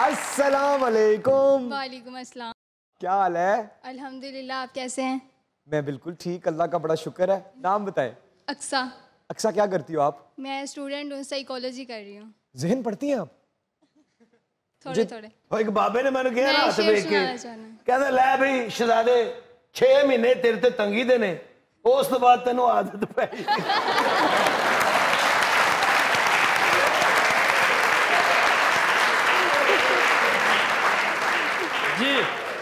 अस्सलाम वालेकुम वालेकुम अस्सलाम क्या हाल है अल्हम्दुलिल्लाह आप कैसे हैं मैं बिल्कुल ठीक अल्लाह का बड़ा शुक्र है नाम बताएं अक्सा अक्सा क्या करती हो आप मैं स्टूडेंट हूँ साइकोलॉजी कर रही हूँ जहन पढ़ती हैं आप थोड़े थोड़े एक बाबे ने मैंने कहा ना हथ ਵੇਖ ਕੇ ਕਹਿੰਦਾ ਲੈ ਭਈ ਸ਼ਹਜ਼ਾਦੇ 6 ਮਹੀਨੇ ਤੇਰੇ ਤੇ ਤੰਗੀ ਦੇ ਨੇ ਉਸ ਤੋਂ ਬਾਅਦ ਤੈਨੂੰ ਆਦਤ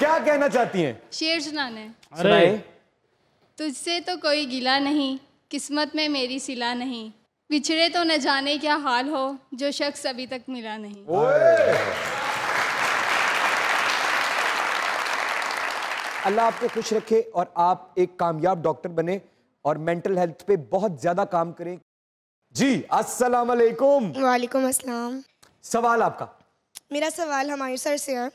क्या कहना चाहती हैं? शेर सुनाने अरे तुझसे तो कोई गिला नहीं किस्मत में मेरी सिला नहीं पिछड़े तो न जाने क्या हाल हो जो शख्स अभी तक मिला नहीं अल्लाह आपको खुश रखे और आप एक कामयाब डॉक्टर बने और मेंटल हेल्थ पे बहुत ज्यादा काम करें जी अस्सलाम वालेकुम वालेकुम अस्सलाम सवाल आपका मेरा सवाल हमारे सर से है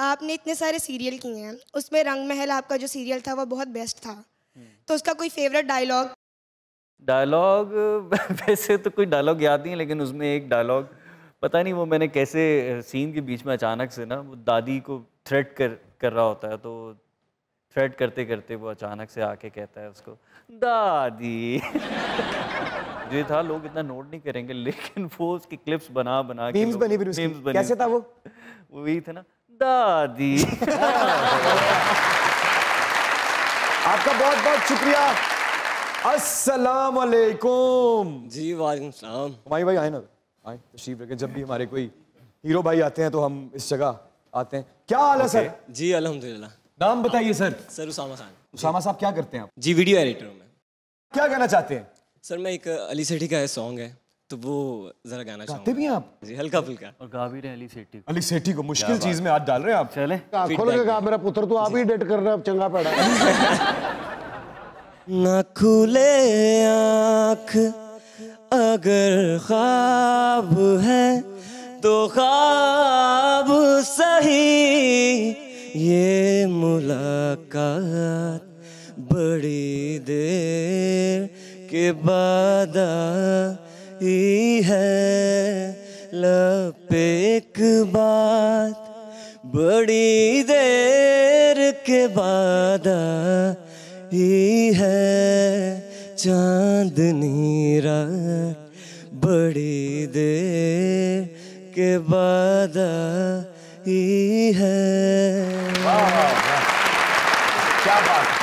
आपने इतने सारे सीरियल किए हैं उसमें रंग महल आपका जो सीरियल था वो बहुत बेस्ट था हम्म। तो उसका कोई फेवरेट डायलॉग डायलॉग वैसे तो कोई डायलॉग याद नहीं है लेकिन उसमें एक डायलॉग पता नहीं वो मैंने कैसे सीन के बीच में अचानक से ना वो दादी को थ्रेट कर कर रहा होता है तो थ्रेट करते करते वो अचानक से आके कहता है उसको दादी जो था लोग इतना नोट नहीं करेंगे लेकिन वो उसकी क्लिप्स बना बना के बनी, बनी कैसे था वो वही था ना दादी आपका बहुत बहुत शुक्रिया अस्सलाम वालेकुम जी वालेकुम सलाम भाई आए ना आए तशरीफ रखें जब भी हमारे कोई हीरो भाई आते हैं तो हम इस जगह आते हैं क्या हाल है सर जी अल्हम्दुलिल्लाह नाम बताइए सर सर उसामा खान उसामा साहब क्या करते हैं आप जी वीडियो एडिटर हूँ मैं क्या कहना चाहते हैं सर मैं एक अली सेठी का सॉन्ग है तो वो जरा गाना गाते भी आप जी हल्का फुल्का और गा भी रहे अली सेठी को अली सेठी को मुश्किल चीज में हाथ डाल रहे हैं आप चले खोल के खोलोगे मेरा पुत्र तो आप ही डेट कर रहे हैं चंगा पड़ा ना खुले आंख अगर ख्वाब है तो ख्वाब सही ये मुलाकात बड़ी देर के बाद आई है लप एक बात बड़ी देर के बाद ही है चांदनी रात बड़ी देर के बाद ही है क्या बात